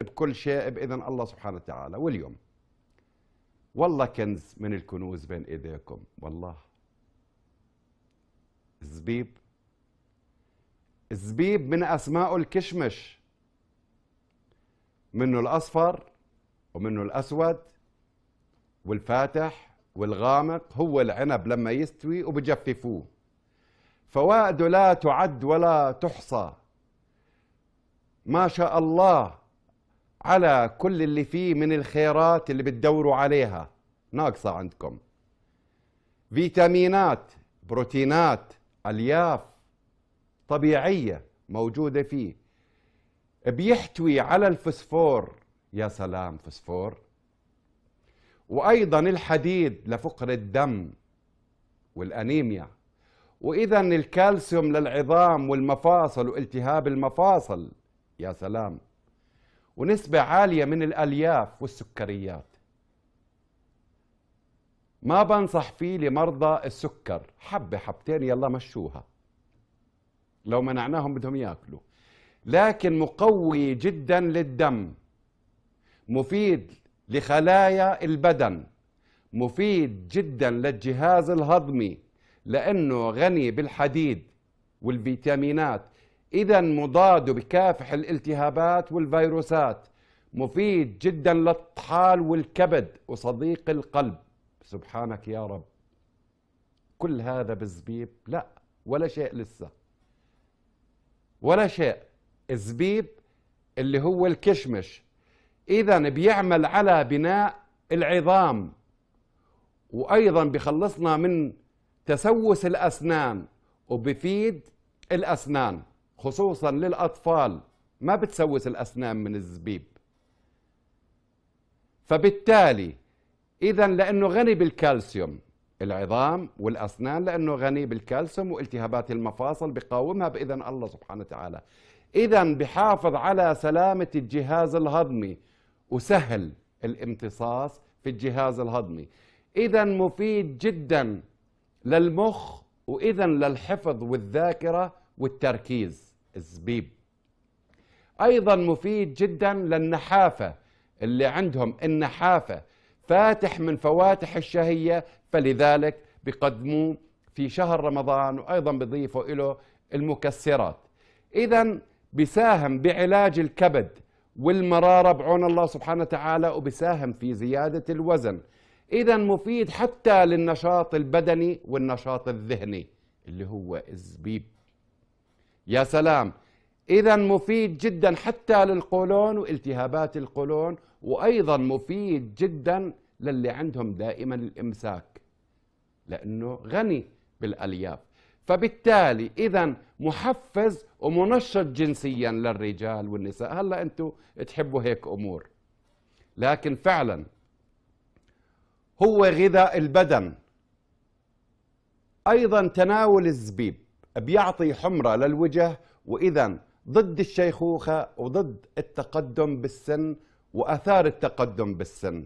بكل شيء بإذن الله سبحانه وتعالى واليوم والله كنز من الكنوز بين إيديكم والله الزبيب الزبيب من أسماء الكشمش منه الأصفر ومنه الأسود والفاتح والغامق هو العنب لما يستوي وبجففوه فوائده لا تعد ولا تحصى ما شاء الله على كل اللي فيه من الخيرات اللي بتدوروا عليها ناقصة عندكم فيتامينات بروتينات ألياف طبيعية موجودة فيه بيحتوي على الفسفور يا سلام فسفور وأيضا الحديد لفقر الدم والأنيميا وإذا الكالسيوم للعظام والمفاصل والتهاب المفاصل يا سلام ونسبة عالية من الألياف والسكريات ما بنصح فيه لمرضى السكر حبة حبتين يلا مشوها لو منعناهم بدهم ياكلوا لكن مقوي جدا للدم مفيد لخلايا البدن مفيد جدا للجهاز الهضمي لانه غني بالحديد والفيتامينات إذا مضاد بكافح الالتهابات والفيروسات مفيد جدا للطحال والكبد وصديق القلب سبحانك يا رب كل هذا بالزبيب لا ولا شيء لسه ولا شيء الزبيب اللي هو الكشمش اذا بيعمل على بناء العظام وايضا بخلصنا من تسوس الاسنان وبفيد الاسنان خصوصا للأطفال ما بتسوس الأسنان من الزبيب فبالتالي إذا لأنه غني بالكالسيوم العظام والأسنان لأنه غني بالكالسيوم والتهابات المفاصل بقاومها بإذن الله سبحانه وتعالى إذا بحافظ على سلامة الجهاز الهضمي وسهل الامتصاص في الجهاز الهضمي إذا مفيد جدا للمخ وإذا للحفظ والذاكرة والتركيز الزبيب أيضا مفيد جدا للنحافة اللي عندهم النحافة فاتح من فواتح الشهية فلذلك بقدموه في شهر رمضان وأيضا بضيفوا له المكسرات إذا بيساهم بعلاج الكبد والمرارة بعون الله سبحانه وتعالى وبيساهم في زيادة الوزن إذا مفيد حتى للنشاط البدني والنشاط الذهني اللي هو الزبيب يا سلام إذا مفيد جدا حتى للقولون والتهابات القولون وأيضا مفيد جدا للي عندهم دائما الإمساك لأنه غني بالألياف فبالتالي إذا محفز ومنشط جنسيا للرجال والنساء هلا أنتم تحبوا هيك أمور لكن فعلا هو غذاء البدن أيضا تناول الزبيب بيعطي حمرة للوجه وإذا ضد الشيخوخة وضد التقدم بالسن وأثار التقدم بالسن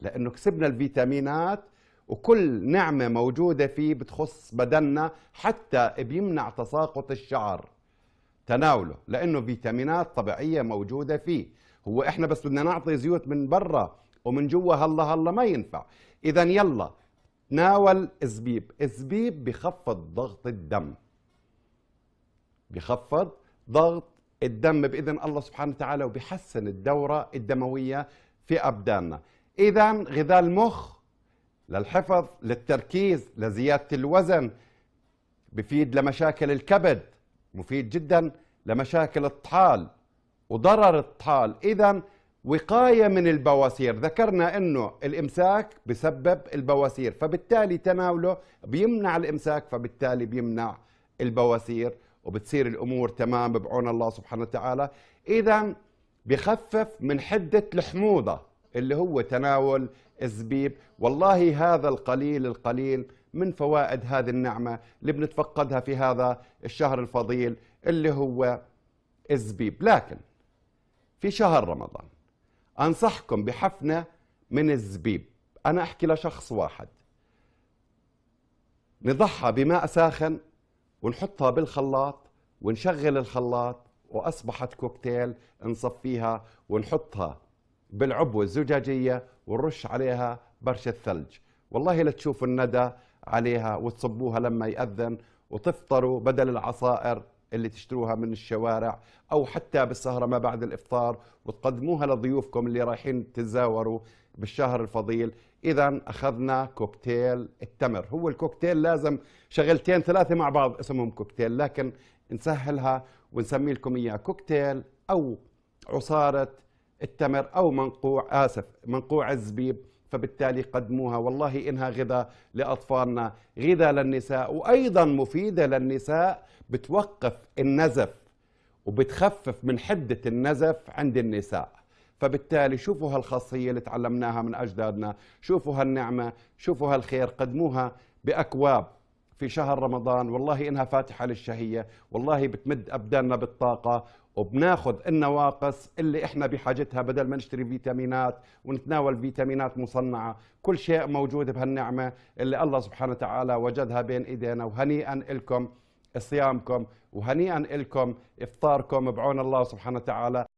لأنه كسبنا الفيتامينات وكل نعمة موجودة فيه بتخص بدننا حتى بيمنع تساقط الشعر تناوله لأنه فيتامينات طبيعية موجودة فيه هو إحنا بس بدنا نعطي زيوت من برا ومن جوا هلا هلا ما ينفع إذا يلا تناول الزبيب الزبيب بخفض ضغط الدم بخفض ضغط الدم بإذن الله سبحانه وتعالى وبحسن الدورة الدموية في أبداننا إذا غذاء المخ للحفظ للتركيز لزيادة الوزن بفيد لمشاكل الكبد مفيد جدا لمشاكل الطحال وضرر الطحال إذا وقاية من البواسير ذكرنا أنه الإمساك بسبب البواسير فبالتالي تناوله بيمنع الإمساك فبالتالي بيمنع البواسير وبتصير الأمور تمام بعون الله سبحانه وتعالى إذا بخفف من حدة الحموضة اللي هو تناول الزبيب والله هذا القليل القليل من فوائد هذه النعمة اللي بنتفقدها في هذا الشهر الفضيل اللي هو الزبيب لكن في شهر رمضان أنصحكم بحفنة من الزبيب أنا أحكي لشخص واحد نضعها بماء ساخن ونحطها بالخلاط ونشغل الخلاط وأصبحت كوكتيل نصفيها ونحطها بالعبوة الزجاجية ونرش عليها برشة ثلج والله لا تشوفوا الندى عليها وتصبوها لما يأذن وتفطروا بدل العصائر اللي تشتروها من الشوارع أو حتى بالسهرة ما بعد الإفطار وتقدموها لضيوفكم اللي رايحين تتزاوروا بالشهر الفضيل إذا أخذنا كوكتيل التمر هو الكوكتيل لازم شغلتين ثلاثة مع بعض اسمهم كوكتيل لكن نسهلها ونسمي لكم إياه كوكتيل أو عصارة التمر أو منقوع آسف منقوع الزبيب فبالتالي قدموها والله إنها غذاء لأطفالنا غذاء للنساء وأيضا مفيدة للنساء بتوقف النزف وبتخفف من حدة النزف عند النساء فبالتالي شوفوا هالخاصية اللي تعلمناها من أجدادنا شوفوا هالنعمة شوفوا هالخير قدموها بأكواب في شهر رمضان والله إنها فاتحة للشهية والله بتمد أبداننا بالطاقة وبناخذ النواقص اللي احنا بحاجتها بدل ما نشتري فيتامينات ونتناول فيتامينات مصنعه، كل شيء موجود بهالنعمه اللي الله سبحانه وتعالى وجدها بين ايدينا وهنيئا لكم صيامكم وهنيئا لكم افطاركم بعون الله سبحانه وتعالى